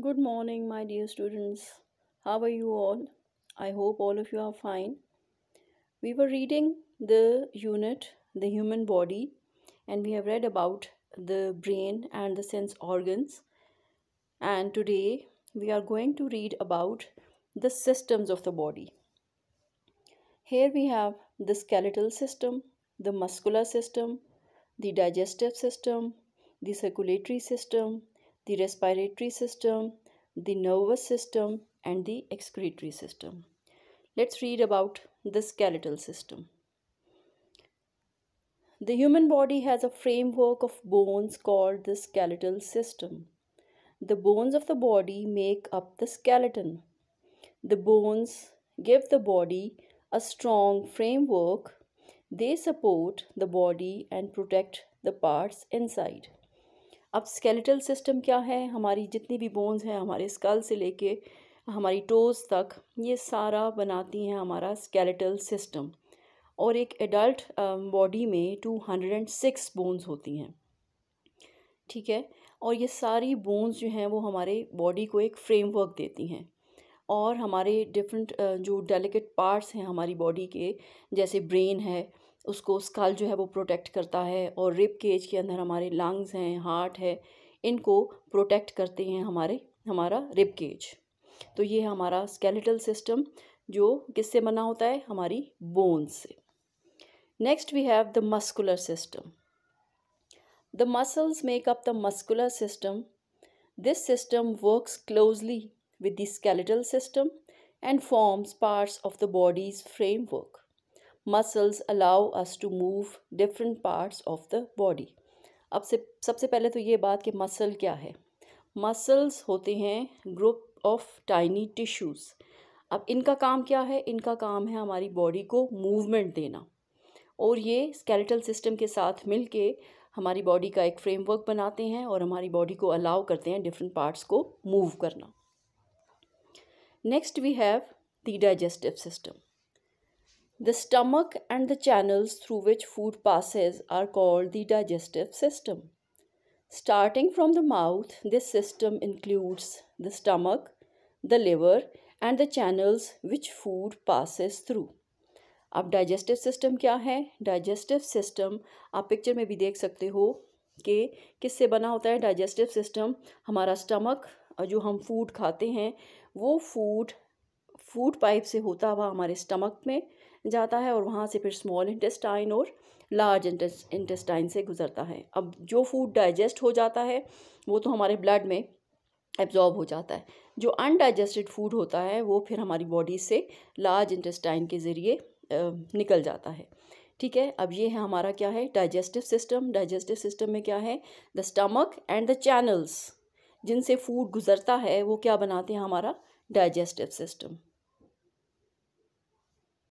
Good morning, my dear students. How are you all? I hope all of you are fine. We were reading the unit, the human body, and we have read about the brain and the sense organs. And today we are going to read about the systems of the body. Here we have the skeletal system, the muscular system, the digestive system, the circulatory system, the respiratory system, the nervous system, and the excretory system. Let's read about the skeletal system. The human body has a framework of bones called the skeletal system. The bones of the body make up the skeleton. The bones give the body a strong framework. They support the body and protect the parts inside. अब skeletal system क्या है हमारी जितनी भी bones हैं हमारे school से लेके हमारी टोज़ तक ये सारा बनाती हैं हमारा स्केलेटल सिस्टम और एक एडल्ट बॉडी um, में two hundred and six bones होती हैं ठीक है और ये सारी बोन्स जो हैं वो हमारे बॉडी को एक फ्रेमवर्क देती हैं और हमारे डिफरेंट uh, जो डेलिकेट पार्ट्स हैं हमारी बॉडी के जैसे ब्रेन है उसको स्काल जो है वो प्रोटेक्ट करता है और रिप केज के अंदर हमारे लंग्स हैं हार्ट है इनको प्रोटेक्ट करते हैं हमारे हमारा रिप केज तो ये है हमारा स्केलेटल सिस्टम जो किससे बना होता है हमारी बोन से next we have the muscular system the muscles make up the muscular system this system works closely with the skeletal system and forms parts of the body's framework muscles allow us to move different parts of the body अब से सबसे पहले तो ये बात कि muscle क्या है मसल्स होते हैं ग्रुप ऑफ टाइनी टिश्यूज़ अब इनका काम क्या है इनका काम है हमारी बॉडी को मूवमेंट देना और ये स्केलेटल सिस्टम के साथ मिलके हमारी बॉडी का एक फ्रेमवर्क बनाते हैं और हमारी बॉडी को अलाउ करते हैं डिफरेंट पार्ट्स को मूव करना next we have the digestive system The stomach and the channels through which food passes are called the digestive system. Starting from the mouth, this system includes the stomach, the liver, and the channels which food passes through. अब digestive system क्या है digestive system आप picture में भी देख सकते हो कि किससे बना होता है डाइजेस्टिव सिस्टम हमारा स्टमक जो हम फूड खाते हैं वो फूड फूड पाइप से होता हुआ हमारे स्टमक में जाता है और वहाँ से फिर स्मॉल इंटेस्टाइन और लार्ज इंटेस्टाइन से गुजरता है अब जो फूड डाइजेस्ट हो जाता है वो तो हमारे ब्लड में एब्जॉर्ब हो जाता है जो अनडाइजेस्टेड फूड होता है वो फिर हमारी बॉडी से लार्ज इंटेस्टाइन के ज़रिए निकल जाता है ठीक है अब ये है हमारा क्या है डाइजेस्टिव सिस्टम डाइजेस्टिव सिस्टम में क्या है the stomach and the channels जिनसे फूड गुजरता है वो क्या बनाते हैं हमारा डाइजेस्टिव सिस्टम